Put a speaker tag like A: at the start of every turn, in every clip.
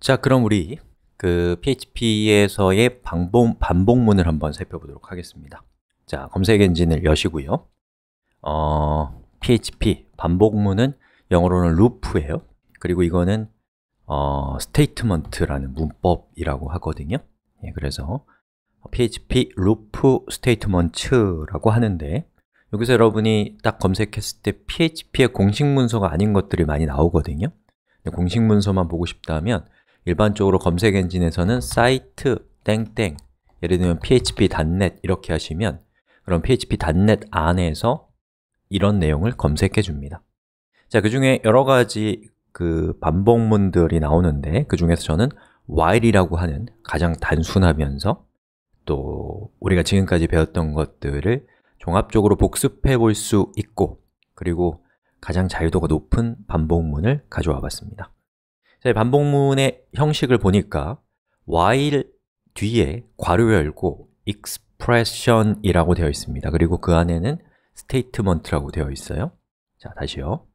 A: 자, 그럼 우리 그 PHP에서의 반복, 반복문을 한번 살펴보도록 하겠습니다 자, 검색 엔진을 여시고요 어, PHP 반복문은 영어로는 loop예요 그리고 이거는 어, statement라는 문법이라고 하거든요 예, 그래서 PHP loop statement라고 하는데 여기서 여러분이 딱 검색했을 때 PHP의 공식 문서가 아닌 것들이 많이 나오거든요 공식 문서만 보고 싶다면 일반적으로 검색 엔진에서는 사이트 땡땡 예를 들면 php 단넷 이렇게 하시면 그럼 php 단넷 안에서 이런 내용을 검색해 줍니다 자, 그 중에 여러 가지 그 반복문들이 나오는데 그 중에서 저는 while이라고 하는 가장 단순하면서 또 우리가 지금까지 배웠던 것들을 종합적으로 복습해 볼 수 있고 그리고 가장 자유도가 높은 반복문을 가져와 봤습니다 반복문의 형식을 보니까 while 뒤에 괄호 열고 expression이라고 되어 있습니다. 그리고 그 안에는 statement라고 되어 있어요. 자, 다시요.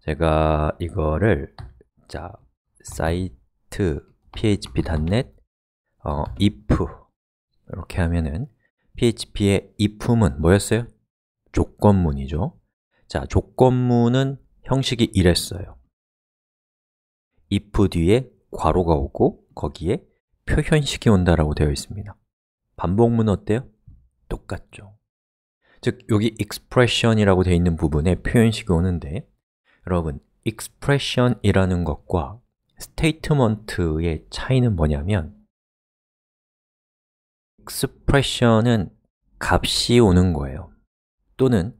A: 제가 이거를 자, site php.net 어, if 이렇게 하면은 php의 if문 뭐였어요? 조건문이죠. 자, 조건문은 형식이 이랬어요. if 뒤에 괄호가 오고 거기에 표현식이 온다라고 되어 있습니다 반복문 어때요? 똑같죠 즉, 여기 expression이라고 되어 있는 부분에 표현식이 오는데 여러분, expression이라는 것과 statement의 차이는 뭐냐면 expression은 값이 오는 거예요 또는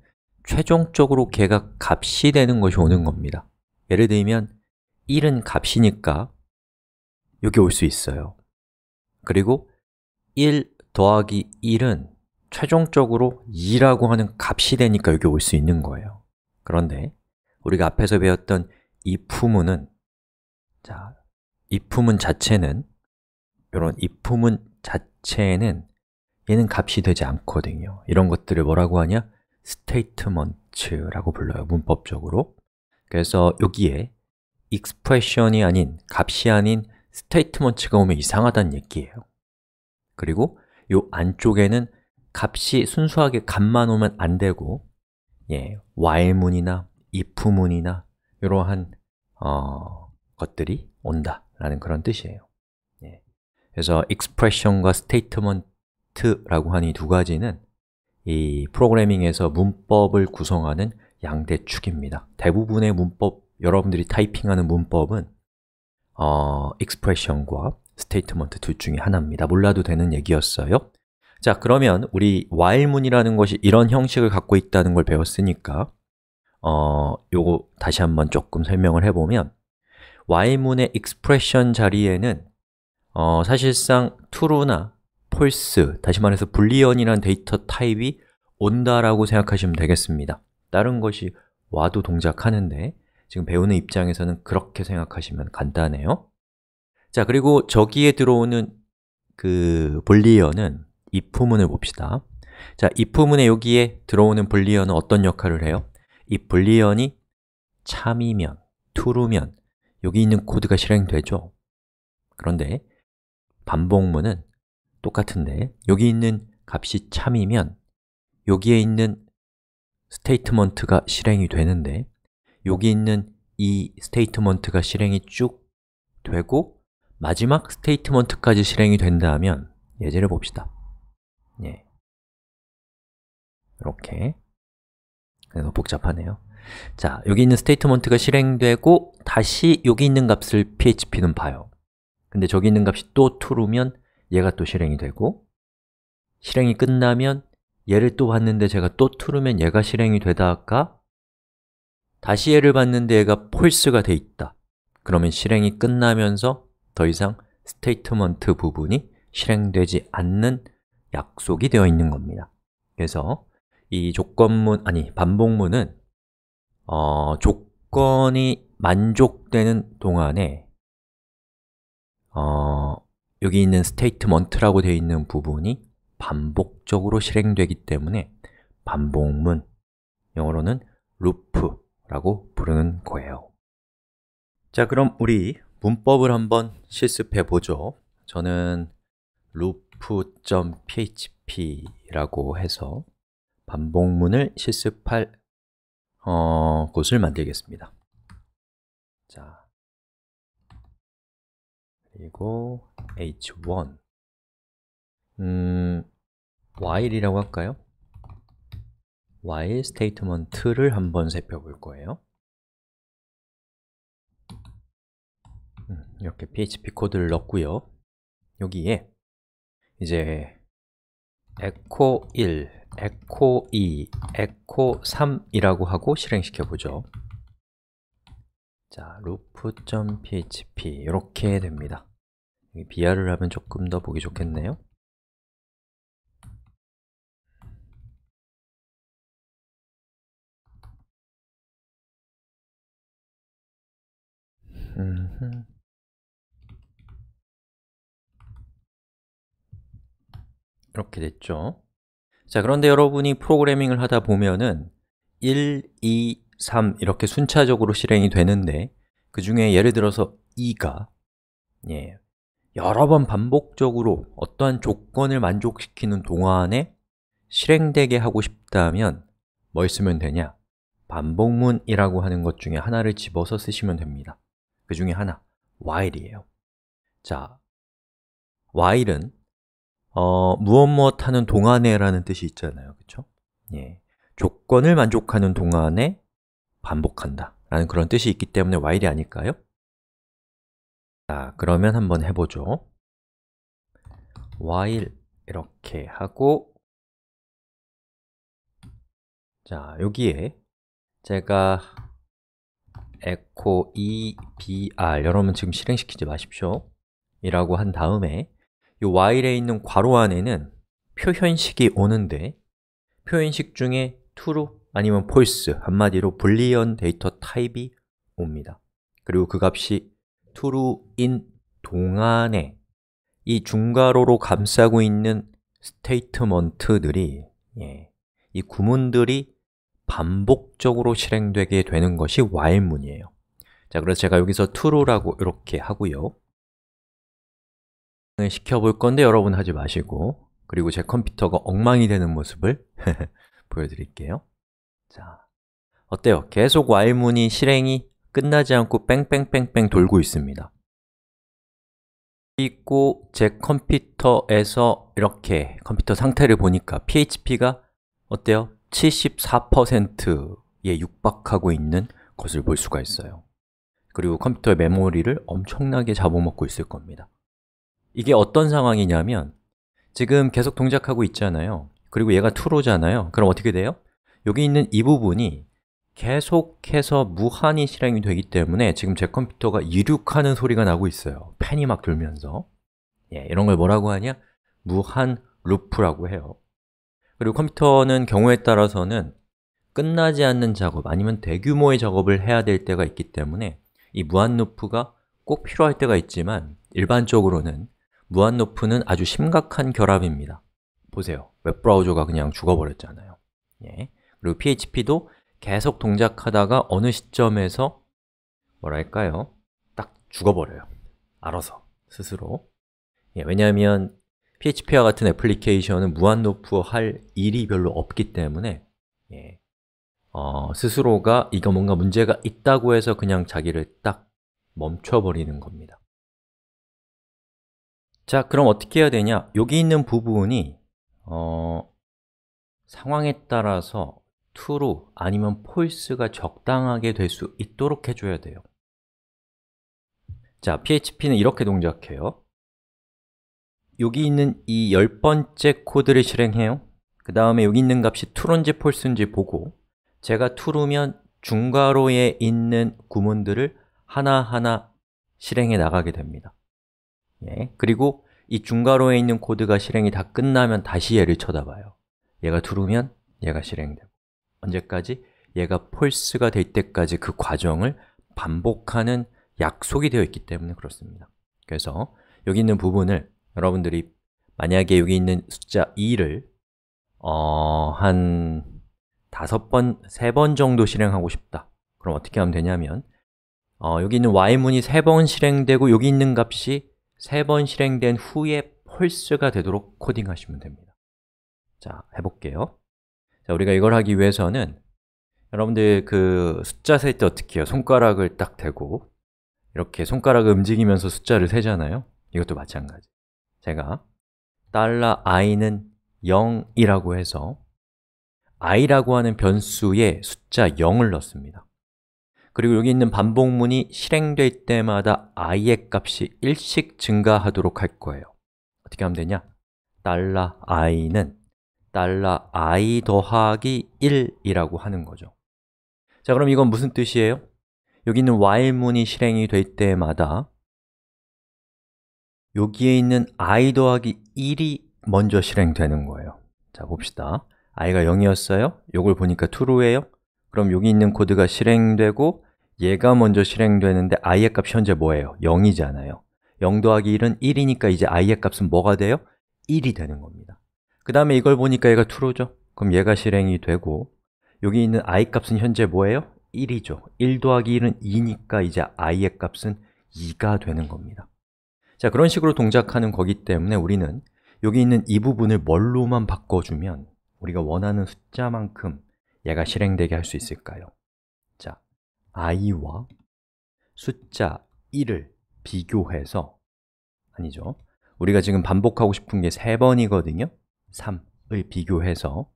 A: 최종적으로 걔가 값이 되는 것이 오는 겁니다 예를 들면 1은 값이니까 여기 올 수 있어요 그리고 1 더하기 1은 최종적으로 2라고 하는 값이 되니까 여기 올 수 있는 거예요 그런데 우리가 앞에서 배웠던 이 품은은 자, 이 품은 자체는 이런 이 품은 자체는 얘는 값이 되지 않거든요 이런 것들을 뭐라고 하냐? 스테이트먼트라고 불러요, 문법적으로 그래서 여기에 expression이 아닌, 값이 아닌 statement가 오면 이상하다는 얘기예요 그리고 이 안쪽에는 값이 순수하게 값만 오면 안 되고 예, while문이나 if문이나 이러한 어, 것들이 온다라는 그런 뜻이에요 예. 그래서 expression과 statement라고 하는 이 두 가지는 이 프로그래밍에서 문법을 구성하는 양대축입니다 대부분의 문법 여러분들이 타이핑하는 문법은 어, expression과 statement 둘 중에 하나입니다. 몰라도 되는 얘기였어요. 자, 그러면 우리 while문이라는 것이 이런 형식을 갖고 있다는 걸 배웠으니까 어, 요거 다시 한번 조금 설명을 해보면 while문의 expression 자리에는 어, 사실상 true나 false, 다시 말해서 boolean이라는 데이터 타입이 온다라고 생각하시면 되겠습니다. 다른 것이 와도 동작하는데 지금 배우는 입장에서는 그렇게 생각하시면 간단해요 자, 그리고 저기에 들어오는 그 볼리언은 입부문을 봅시다 자, 입부문에 여기에 들어오는 볼리언은 어떤 역할을 해요? 이 볼리언이 참이면, t r 면 여기 있는 코드가 실행되죠 그런데 반복문은 똑같은데 여기 있는 값이 참이면 여기에 있는 스테이트먼트가 실행이 되는데 여기 있는 이 스테이트먼트가 실행이 쭉 되고 마지막 스테이트먼트까지 실행이 된다면 예제를 봅시다 예. 이렇게 그래서 복잡하네요 자, 여기 있는 스테이트먼트가 실행되고 다시 여기 있는 값을 php는 봐요 근데 저기 있는 값이 또 true면 얘가 또 실행이 되고 실행이 끝나면 얘를 또 봤는데 제가 또 true면 얘가 실행이 되다가 다시 예를 받는데 얘가 false가 돼 있다 그러면 실행이 끝나면서 더 이상 스테이트먼트 부분이 실행되지 않는 약속이 되어 있는 겁니다 그래서 이 조건문, 아니 반복문은 어, 조건이 만족되는 동안에 어, 여기 있는 스테이트먼트라고 되어 있는 부분이 반복적으로 실행되기 때문에 반복문, 영어로는 루프 라고 부르는 거예요 자, 그럼 우리 문법을 한번 실습해 보죠 저는 loop.php라고 해서 반복문을 실습할 어, 곳을 만들겠습니다 자, 그리고 h1 음, while이라고 할까요? while 스테이트먼트를 한번 살펴볼 거예요. 음, 이렇게 PHP 코드를 넣고요. 여기에 이제 echo 1, echo 2, echo 3이라고 하고 실행시켜 보죠. 자, loop.php 이렇게 됩니다. BR을 하면 조금 더 보기 좋겠네요. 이렇게 됐죠 자 그런데 여러분이 프로그래밍을 하다 보면은 1, 2, 3 이렇게 순차적으로 실행이 되는데 그 중에 예를 들어서 2가 예, 여러 번 반복적으로 어떠한 조건을 만족시키는 동안에 실행되게 하고 싶다면 뭐 있으면 되냐? 반복문이라고 하는 것 중에 하나를 집어서 쓰시면 됩니다 그 중에 하나 while이에요 자, while은 어, 무엇 무엇 하는 동안에라는 뜻이 있잖아요, 그쵸 예, 조건을 만족하는 동안에 반복한다 라는 그런 뜻이 있기 때문에 while이 아닐까요? 자, 그러면 한번 해보죠 while 이렇게 하고 자, 여기에 제가 echo ebr 여러분 지금 실행시키지 마십시오 이라고 한 다음에 이 while에 있는 괄호 안에는 표현식이 오는데 표현식 중에 true 아니면 false 한마디로 불리언 데이터 타입이 옵니다 그리고 그 값이 true인 동안에 이 중괄호로 감싸고 있는 스테이트먼트들이 예, 이 구문들이 반복적으로 실행되게 되는 것이 while문이에요 자, 그래서 제가 여기서 true라고 이렇게 하고요 시켜볼 건데 여러분 하지 마시고 그리고 제 컴퓨터가 엉망이 되는 모습을 보여드릴게요 자, 어때요? 계속 while문이 실행이 끝나지 않고 뺑뺑뺑뺑 돌고 있습니다 있고 제 컴퓨터에서 이렇게 컴퓨터 상태를 보니까 PHP가 어때요? 74%에 육박하고 있는 것을 볼 수가 있어요 그리고 컴퓨터의 메모리를 엄청나게 잡아먹고 있을 겁니다 이게 어떤 상황이냐면 지금 계속 동작하고 있잖아요 그리고 얘가 true잖아요 그럼 어떻게 돼요? 여기 있는 이 부분이 계속해서 무한히 실행이 되기 때문에 지금 제 컴퓨터가 이륙하는 소리가 나고 있어요 팬이 막 돌면서 예, 이런 걸 뭐라고 하냐? 무한 루프라고 해요 그리고 컴퓨터는 경우에 따라서는 끝나지 않는 작업 아니면 대규모의 작업을 해야 될 때가 있기 때문에 이 무한루프가 꼭 필요할 때가 있지만 일반적으로는 무한루프는 아주 심각한 결함입니다 보세요, 웹브라우저가 그냥 죽어버렸잖아요 예. 그리고 PHP도 계속 동작하다가 어느 시점에서 뭐랄까요? 딱 죽어버려요 알아서, 스스로 예, 왜냐하면 PHP와 같은 애플리케이션은 무한 노프 할 일이 별로 없기 때문에 예. 어, 스스로가 이거 뭔가 문제가 있다고 해서 그냥 자기를 딱 멈춰버리는 겁니다 자, 그럼 어떻게 해야 되냐? 여기 있는 부분이 어, 상황에 따라서 t r u e 아니면 false가 적당하게 될 수 있도록 해줘야 돼요 자, PHP는 이렇게 동작해요 여기 있는 이 열 번째 코드를 실행해요 그 다음에 여기 있는 값이 true인지 false인지 보고 제가 true면 중괄호에 있는 구문들을 하나하나 실행해 나가게 됩니다 예, 그리고 이 중괄호에 있는 코드가 실행이 다 끝나면 다시 얘를 쳐다봐요 얘가 true면 얘가 실행되고 언제까지? 얘가 false가 될 때까지 그 과정을 반복하는 약속이 되어 있기 때문에 그렇습니다 그래서 여기 있는 부분을 여러분들이 만약에 여기 있는 숫자 2를 어, 한 다섯 번, 세 번 정도 실행하고 싶다 그럼 어떻게 하면 되냐면 어, 여기 있는 y문이 세 번 실행되고 여기 있는 값이 세 번 실행된 후에 펄스가 되도록 코딩하시면 됩니다 자, 해볼게요 자, 우리가 이걸 하기 위해서는 여러분들 그 숫자 셀 때 어떻게 해요? 손가락을 딱 대고 이렇게 손가락을 움직이면서 숫자를 세잖아요 이것도 마찬가지 제가 $i는 0이라고 해서 i라고 하는 변수에 숫자 0을 넣습니다 그리고 여기 있는 반복문이 실행될 때마다 i의 값이 1씩 증가하도록 할 거예요 어떻게 하면 되냐? $i는 $i 더하기 1이라고 하는 거죠 자, 그럼 이건 무슨 뜻이에요? 여기 있는 while문이 실행이 될 때마다 여기에 있는 i 더하기 1이 먼저 실행되는 거예요 자, 봅시다 i가 0이었어요? 이걸 보니까 true예요? 그럼 여기 있는 코드가 실행되고 얘가 먼저 실행되는데 i의 값이 현재 뭐예요? 0이잖아요 0 더하기 1은 1이니까 이제 i의 값은 뭐가 돼요? 1이 되는 겁니다 그 다음에 이걸 보니까 얘가 true죠 그럼 얘가 실행이 되고 여기 있는 i 값은 현재 뭐예요? 1이죠 1 더하기 1은 2니까 이제 i의 값은 2가 되는 겁니다 자, 그런 식으로 동작하는 거기 때문에 우리는 여기 있는 이 부분을 뭘로만 바꿔주면 우리가 원하는 숫자만큼 얘가 실행되게 할 수 있을까요? 자, i와 숫자 1을 비교해서 아니죠 우리가 지금 반복하고 싶은 게 3번이거든요 3을 비교해서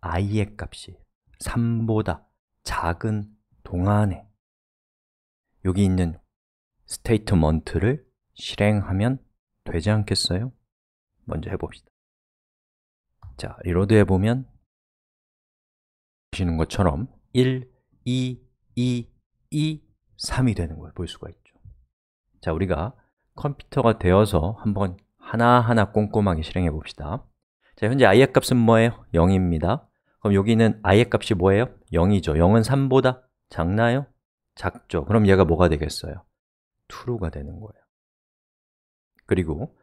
A: i의 값이 3보다 작은 동안에 여기 있는 스테이트먼트를 실행하면 되지 않겠어요? 먼저 해봅시다 자, 리로드 해보면 보시는 것처럼 1, 2, 2, 2, 3이 되는 걸 볼 수가 있죠 자, 우리가 컴퓨터가 되어서 한번 하나하나 꼼꼼하게 실행해 봅시다 자, 현재 i의 값은 뭐예요? 0입니다 그럼 여기는 i의 값이 뭐예요? 0이죠 0은 3보다 작나요? 작죠 그럼 얘가 뭐가 되겠어요? true가 되는 거예요 그리고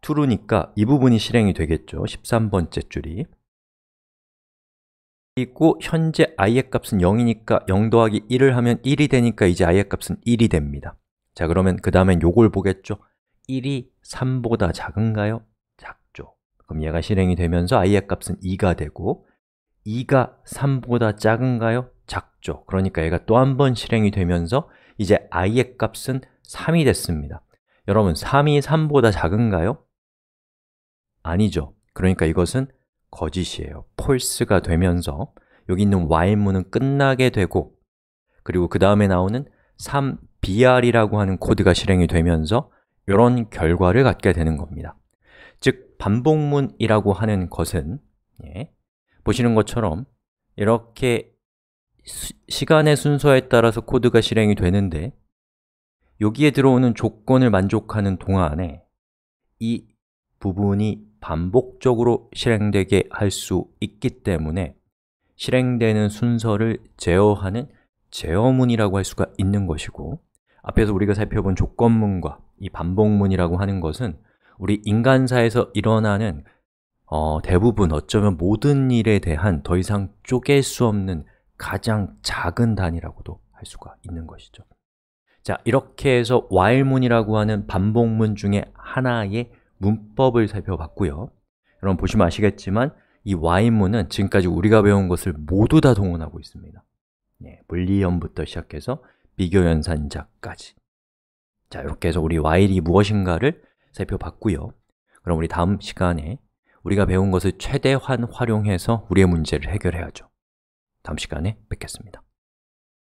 A: true니까 이 부분이 실행이 되겠죠 13번째 줄이 있고 현재 i의 값은 0이니까 0 더하기 1을 하면 1이 되니까 이제 i의 값은 1이 됩니다 자 그러면 그 다음엔 요걸 보겠죠 1이 3보다 작은가요? 작죠 그럼 얘가 실행이 되면서 i의 값은 2가 되고 2가 3보다 작은가요? 작죠 그러니까 얘가 또 한 번 실행이 되면서 이제 i의 값은 3이 됐습니다 여러분, 3이 3보다 작은가요? 아니죠. 그러니까 이것은 거짓이에요. 폴스가 되면서 여기 있는 while문은 끝나게 되고 그리고 그 다음에 나오는 3br이라고 하는 코드가 실행이 되면서 이런 결과를 갖게 되는 겁니다 즉, 반복문이라고 하는 것은 예, 보시는 것처럼 이렇게 수, 시간의 순서에 따라서 코드가 실행이 되는데 여기에 들어오는 조건을 만족하는 동안에 이 부분이 반복적으로 실행되게 할 수 있기 때문에 실행되는 순서를 제어하는 제어문이라고 할 수가 있는 것이고 앞에서 우리가 살펴본 조건문과 이 반복문이라고 하는 것은 우리 인간사에서 일어나는 어, 대부분 어쩌면 모든 일에 대한 더 이상 쪼갤 수 없는 가장 작은 단위라고도 할 수가 있는 것이죠 자, 이렇게 해서 while문이라고 하는 반복문 중에 하나의 문법을 살펴봤고요 여러분 보시면 아시겠지만 이 while문은 지금까지 우리가 배운 것을 모두 다 동원하고 있습니다 예, 물리연부터 시작해서 비교연산자까지 자, 이렇게 해서 우리 while이 무엇인가를 살펴봤고요 그럼 우리 다음 시간에 우리가 배운 것을 최대한 활용해서 우리의 문제를 해결해야죠 다음 시간에 뵙겠습니다